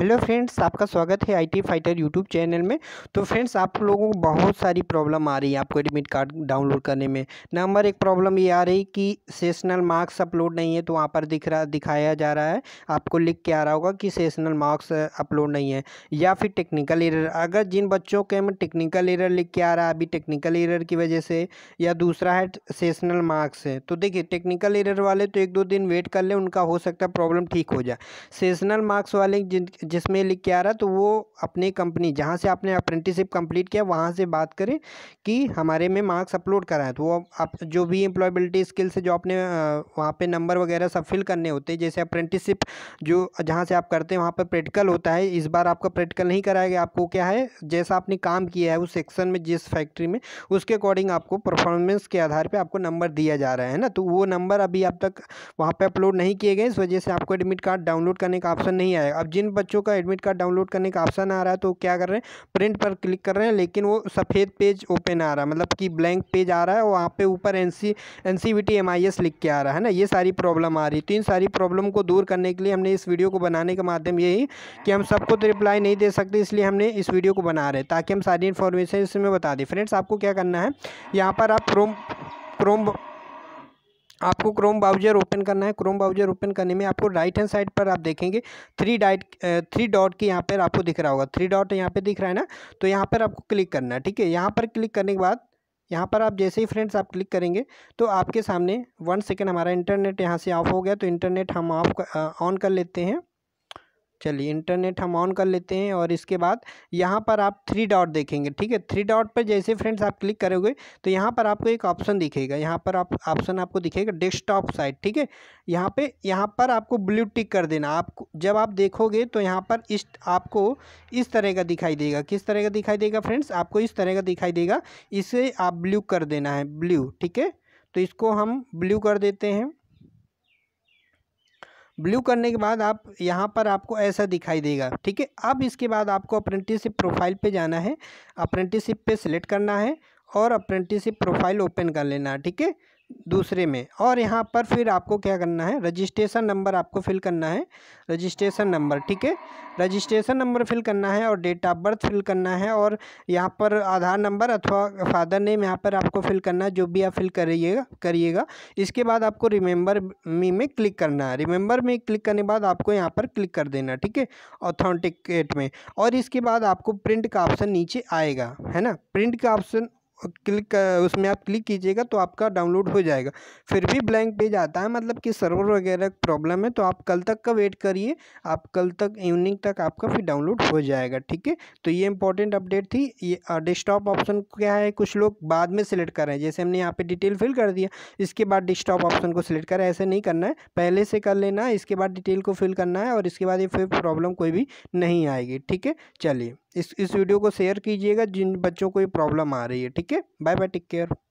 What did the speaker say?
hello friends आपका स्वागत है आईटी फाइटर यूट्यूब चैनल में तो फ्रेंड्स आप लोगों को बहुत सारी प्रॉब्लम आ रही है आपको एडमिट कार्ड डाउनलोड करने में नंबर एक प्रॉब्लम ये आ रही कि सेशनल मार्क्स अपलोड नहीं है तो वहाँ पर दिख रहा दिखाया जा रहा है आपको लिख के आ रहा होगा कि सेशनल मार्क्स अपलोड नहीं है या फिर टेक्निकल एरर अगर जिन बच्चों के में टेक्निकल एरर लिख के आ रहा है अभी टेक्निकल एरर की वजह से या दूसरा है सेशनल मार्क्स है तो देखिए टेक्निकल एरर वाले तो एक दो दिन वेट कर ले उनका हो सकता है प्रॉब्लम ठीक हो जाए सेशनल मार्क्स वाले जिन जिसमें लिख के आ रहा है तो वो अपने कंपनी जहाँ से आपने अप्रेंटिसिप कंप्लीट किया वहाँ से बात करें कि हमारे में मार्क्स अपलोड कराएं तो वो आप जो भी एम्प्लॉयबिलिटी स्किल से जो आपने वहाँ पे नंबर वगैरह सब फिल करने होते हैं जैसे अप्रेंटिसिप जो जहाँ से आप करते हैं वहाँ पर प्रैक्टिकल होता है इस बार आपका प्रैक्टिकल नहीं कराया गया आपको क्या है जैसा आपने काम किया है उस सेक्शन में जिस फैक्ट्री में उसके अकॉर्डिंग आपको परफॉर्मेंस के आधार पर आपको नंबर दिया जा रहा है ना तो वो नंबर अभी आप तक वहाँ पर अपलोड नहीं किए गए इस वजह से आपको एडमिट कार्ड डाउनलोड करने का ऑप्शन नहीं आया अब जिन बच्चों बच्चों का एडमिट कार्ड डाउनलोड करने का ऑप्शन आ रहा है तो क्या कर रहे हैं प्रिंट पर क्लिक कर रहे हैं लेकिन वो सफ़ेद पेज ओपन आ रहा है मतलब कि ब्लैंक पेज आ रहा है वहाँ पर ऊपर N C N C B T M I S लिख के आ रहा है ना ये सारी प्रॉब्लम आ रही तो इन सारी प्रॉब्लम को दूर करने के लिए हमने इस वीडियो को बनाने का माध्यम यही कि हम सबको तो रिप्लाई नहीं दे सकते इसलिए हमने इस वीडियो को बना रहे ताकि हम सारी इन्फॉर्मेशन इसमें बता दें फ्रेंड्स आपको क्या करना है यहाँ पर आप क्रोम क्रोम आपको क्रोम ब्राउजर ओपन करना है क्रोम ब्राउजर ओपन करने में आपको राइट हैंड साइड पर आप देखेंगे थ्री डाइट थ्री डॉट की यहाँ पर आपको दिख रहा होगा थ्री डॉट यहाँ पे दिख रहा है ना तो यहाँ पर आपको क्लिक करना है ठीक है यहाँ पर क्लिक करने के बाद यहाँ पर आप जैसे ही फ्रेंड्स आप क्लिक करेंगे तो आपके सामने वन सेकेंड हमारा इंटरनेट यहाँ से ऑफ हो गया तो इंटरनेट हम ऑफ ऑन कर लेते हैं चलिए इंटरनेट हम ऑन कर लेते हैं और इसके बाद यहाँ पर आप थ्री डॉट देखेंगे ठीक है थ्री डॉट पर जैसे फ्रेंड्स आप क्लिक करोगे तो यहाँ पर आपको एक ऑप्शन दिखेगा यहाँ पर आप ऑप्शन आपको दिखेगा डेस्कटॉप साइट ठीक है यहाँ पे यहाँ पर आपको ब्लू टिक कर देना आप जब आप देखोगे तो यहाँ पर इस आपको इस तरह का दिखाई देगा किस तरह का दिखाई देगा फ्रेंड्स आपको इस तरह का दिखाई देगा इसे आप ब्लू कर देना है ब्लू ठीक है तो इसको हम ब्लू कर देते हैं ब्लू करने के बाद आप यहाँ पर आपको ऐसा दिखाई देगा ठीक है अब इसके बाद आपको अप्रेंटिसशिप प्रोफाइल पे जाना है अप्रेंटिसशिप पे सिलेक्ट करना है और अप्रेंटिसिप प्रोफाइल ओपन कर लेना है ठीक है दूसरे में और यहाँ पर फिर आपको क्या करना है रजिस्ट्रेशन नंबर आपको फिल करना है रजिस्ट्रेशन नंबर ठीक है रजिस्ट्रेशन नंबर फिल करना है और डेट ऑफ बर्थ फिल करना है और यहाँ पर आधार नंबर अथवा फादर नेम यहाँ पर आपको फिल करना है जो भी आप फिल करिएगा करिएगा इसके बाद आपको रिमेंबर मी में क्लिक करना है रिमेंबर में क्लिक करने बाद आपको यहाँ पर क्लिक कर देना ठीक है ऑथेंटिकेट में और इसके बाद आपको प्रिंट का ऑप्शन नीचे आएगा है ना प्रिंट का ऑप्शन क्लिक उसमें आप क्लिक कीजिएगा तो आपका डाउनलोड हो जाएगा फिर भी ब्लैंक पेज आता है मतलब कि सर्वर वगैरह प्रॉब्लम है तो आप कल तक का वेट करिए आप कल तक इवनिंग तक आपका फिर डाउनलोड हो जाएगा ठीक है तो ये इंपॉर्टेंट अपडेट थी ये डेस्कटॉप ऑप्शन क्या है कुछ लोग बाद में सिलेक्ट कर रहे हैं जैसे हमने यहाँ पर डिटेल फिल कर दिया इसके बाद डेस्कटॉप ऑप्शन को सिलेक्ट करें ऐसे नहीं करना है पहले से कर लेना है इसके बाद डिटेल को फिल करना है और इसके बाद ये फिर प्रॉब्लम कोई भी नहीं आएगी ठीक है चलिए इस इस वीडियो को शेयर कीजिएगा जिन बच्चों को ये प्रॉब्लम आ रही है ठीक है बाय बाय टेक केयर